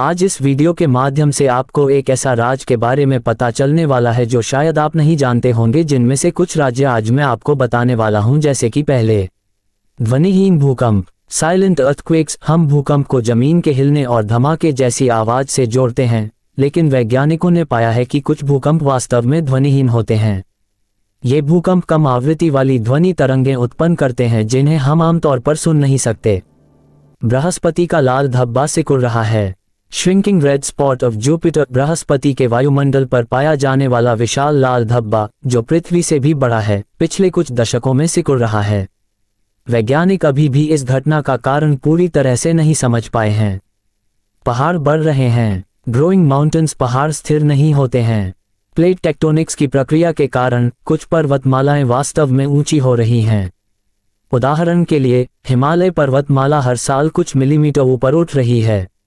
आज इस वीडियो के माध्यम से आपको एक ऐसा राज के बारे में पता चलने वाला है जो शायद आप नहीं जानते होंगे जिनमें से कुछ राज्य आज मैं आपको बताने वाला हूं जैसे कि पहले ध्वनिहीन भूकंप साइलेंट अर्थक्वेक्स हम भूकंप को जमीन के हिलने और धमाके जैसी आवाज से जोड़ते हैं लेकिन वैज्ञानिकों ने पाया है कि कुछ भूकंप वास्तव में ध्वनिहीन होते हैं ये भूकंप कम आवृत्ति वाली ध्वनि तरंगें उत्पन्न करते हैं जिन्हें हम आमतौर पर सुन नहीं सकते बृहस्पति का लाल धब्बा सिकुड़ रहा है shrinking red spot of Jupiter बृहस्पति के वायुमंडल पर पाया जाने वाला विशाल लाल धब्बा जो पृथ्वी से भी बड़ा है पिछले कुछ दशकों में सिकुड़ रहा है वैज्ञानिक अभी भी इस घटना का कारण पूरी तरह से नहीं समझ पाए हैं पहाड़ बढ़ रहे हैं ग्रोइंग माउंटेन्स पहाड़ स्थिर नहीं होते हैं प्लेट टेक्टोनिक्स की प्रक्रिया के कारण कुछ पर्वतमालाएं वास्तव में ऊंची हो रही हैं उदाहरण के लिए हिमालय पर्वतमाला हर साल कुछ मिलीमीटर ऊपर उठ रही है